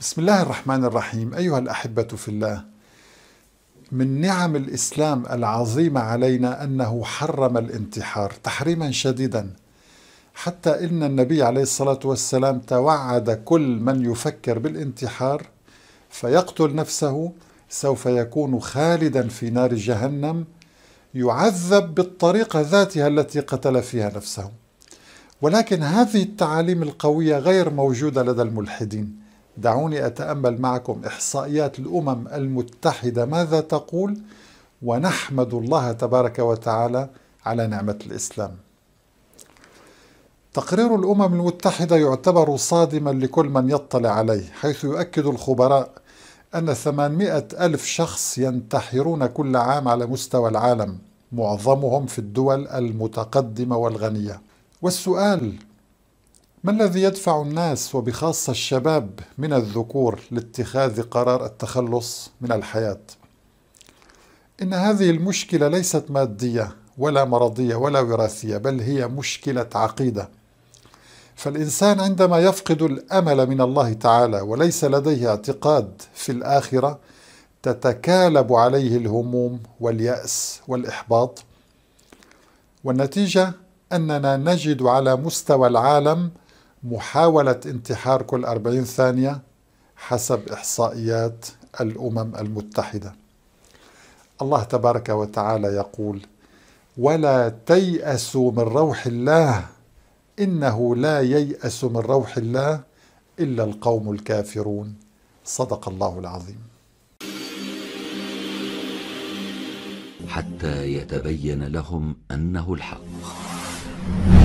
بسم الله الرحمن الرحيم أيها الأحبة في الله من نعم الإسلام العظيمة علينا أنه حرم الانتحار تحريما شديدا حتى إن النبي عليه الصلاة والسلام توعد كل من يفكر بالانتحار فيقتل نفسه سوف يكون خالدا في نار جهنم يعذب بالطريقة ذاتها التي قتل فيها نفسه ولكن هذه التعاليم القوية غير موجودة لدى الملحدين دعوني أتأمل معكم إحصائيات الأمم المتحدة ماذا تقول ونحمد الله تبارك وتعالى على نعمة الإسلام تقرير الأمم المتحدة يعتبر صادما لكل من يطلع عليه حيث يؤكد الخبراء أن 800 ألف شخص ينتحرون كل عام على مستوى العالم معظمهم في الدول المتقدمة والغنية والسؤال ما الذي يدفع الناس وبخاصة الشباب من الذكور لاتخاذ قرار التخلص من الحياة؟ إن هذه المشكلة ليست مادية ولا مرضية ولا وراثية بل هي مشكلة عقيدة. فالإنسان عندما يفقد الأمل من الله تعالى وليس لديه اعتقاد في الآخرة تتكالب عليه الهموم واليأس والإحباط والنتيجة أننا نجد على مستوى العالم محاولة انتحار كل 40 ثانية حسب إحصائيات الأمم المتحدة. الله تبارك وتعالى يقول: ولا تيأسوا من روح الله إنه لا ييأس من روح الله إلا القوم الكافرون. صدق الله العظيم. حتى يتبين لهم أنه الحق.